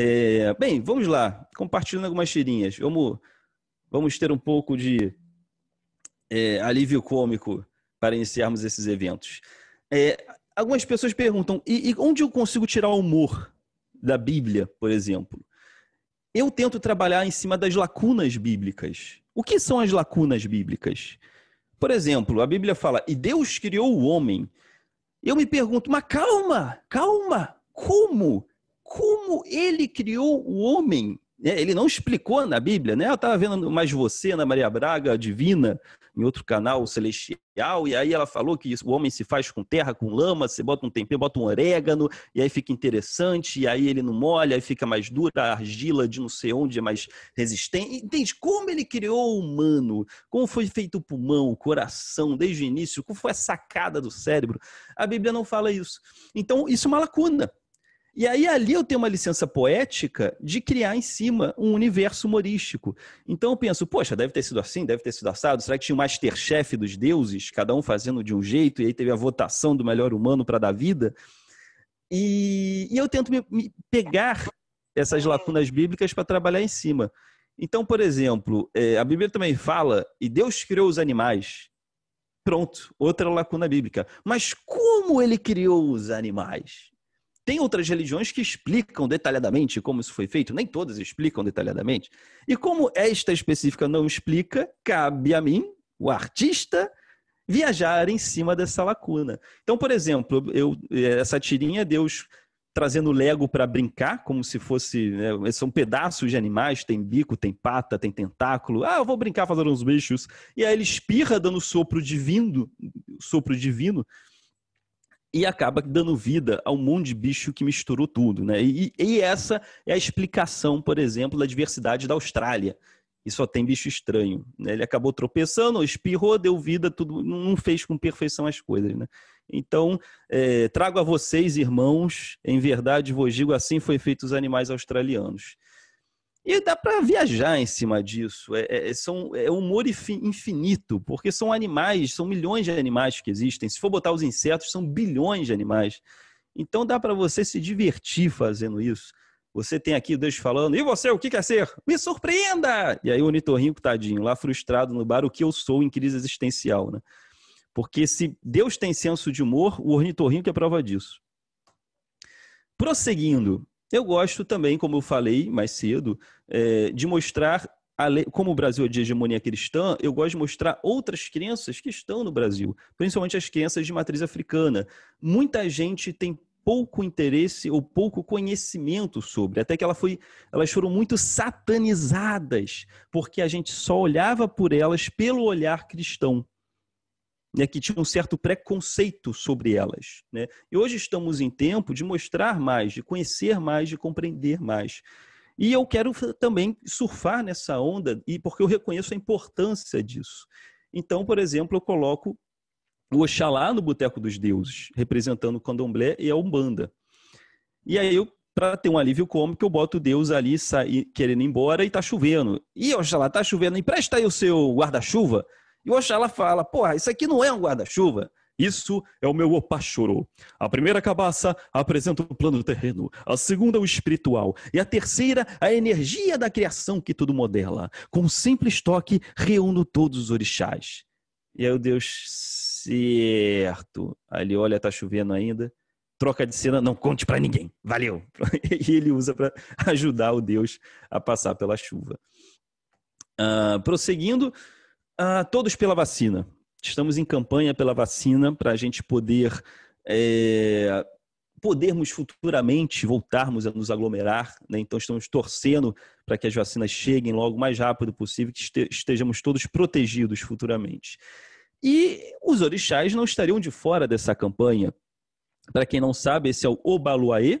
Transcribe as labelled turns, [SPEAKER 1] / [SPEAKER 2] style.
[SPEAKER 1] É, bem, vamos lá, compartilhando algumas tirinhas. Vamos, vamos ter um pouco de é, alívio cômico para iniciarmos esses eventos. É, algumas pessoas perguntam: e, e onde eu consigo tirar o humor da Bíblia, por exemplo? Eu tento trabalhar em cima das lacunas bíblicas. O que são as lacunas bíblicas? Por exemplo, a Bíblia fala: e Deus criou o homem. Eu me pergunto, mas calma, calma, como? como ele criou o homem. Né? Ele não explicou na Bíblia, né? Eu estava vendo mais você, Ana Maria Braga, Divina, em outro canal celestial, e aí ela falou que o homem se faz com terra, com lama, você bota um tempero, bota um orégano, e aí fica interessante, e aí ele não molha, aí fica mais dura, a argila de não sei onde é mais resistente. Entende? Como ele criou o humano, como foi feito o pulmão, o coração, desde o início, como foi a sacada do cérebro. A Bíblia não fala isso. Então, isso é uma lacuna. E aí ali eu tenho uma licença poética de criar em cima um universo humorístico. Então eu penso, poxa, deve ter sido assim, deve ter sido assado. Será que tinha o um Masterchef dos deuses, cada um fazendo de um jeito, e aí teve a votação do melhor humano para dar vida? E, e, eu tento me, me pegar essas lacunas bíblicas para trabalhar em cima. Então, por exemplo, é, a Bíblia também fala, e Deus criou os animais. Pronto, outra lacuna bíblica. Mas como ele criou os animais? Tem outras religiões que explicam detalhadamente como isso foi feito, nem todas explicam detalhadamente. E como esta específica não explica, cabe a mim, o artista, viajar em cima dessa lacuna. Então, por exemplo, eu, eh, essa tirinha Deus trazendo Lego para brincar, como se fosse. Né, são pedaços de animais, tem bico, tem pata, tem tentáculo. Ah, eu vou brincar fazendo uns bichos. E aí ele espirra dando sopro divino, sopro divino e acaba dando vida a um monte de bicho que misturou tudo, né? E, e essa é a explicação, por exemplo, da diversidade da Austrália. E só tem bicho estranho. Né? Ele acabou tropeçando, espirrou, deu vida, tudo não fez com perfeição as coisas, né? Então, é, trago a vocês, irmãos, em verdade vos digo, assim foi feito os animais australianos. E dá para viajar em cima disso. É, é, é são, é humor infinito, porque são animais, são milhões de animais que existem. Se for botar os insetos, são bilhões de animais. Então dá para você se divertir fazendo isso. Você tem aqui Deus falando, e você, o que quer ser? Me surpreenda! E aí o Onitorrinco, tadinho, lá frustrado no bar, o que eu sou em crise existencial, né? Porque se Deus tem senso de humor, o ornitorrinco é prova disso. Prosseguindo, eu gosto também, como eu falei mais cedo, é, de mostrar, lei, como o Brasil é de hegemonia cristã, eu gosto de mostrar outras crenças que estão no Brasil, principalmente as crenças de matriz africana. Muita gente tem pouco interesse ou pouco conhecimento sobre, até que ela foi, elas foram muito satanizadas, porque a gente só olhava por elas pelo olhar cristão né, que tinha um certo preconceito sobre elas. Né? E hoje estamos em tempo de mostrar mais, de conhecer mais, de compreender mais. E eu quero também surfar nessa onda, e porque eu reconheço a importância disso. Então, por exemplo, eu coloco o Oxalá no Boteco dos Deuses, representando o Candomblé e a Umbanda. E aí eu para ter um alívio cômico, eu boto Deus ali sair, querendo ir embora e tá chovendo. E Oxalá, tá chovendo, empresta aí o seu guarda-chuva. E o Oxalá fala: porra, isso aqui não é um guarda-chuva. Isso é o meu opachorô. A primeira cabaça apresenta o plano terreno, a segunda o espiritual e a terceira a energia da criação que tudo modela. Com um simples toque reúno todos os orixás. E aí o Deus certo. Ali olha, tá chovendo ainda. Troca de cena, não conte para ninguém. Valeu. E ele usa para ajudar o Deus a passar pela chuva. Uh, prosseguindo, ah, todos pela vacina. Estamos em campanha pela vacina para a gente poder é, podermos futuramente voltarmos a nos aglomerar. Né? Então, estamos torcendo para que as vacinas cheguem logo mais rápido possível, que estejamos todos protegidos futuramente. E os orixás não estariam de fora dessa campanha. Para quem não sabe, esse é o Obaluaê,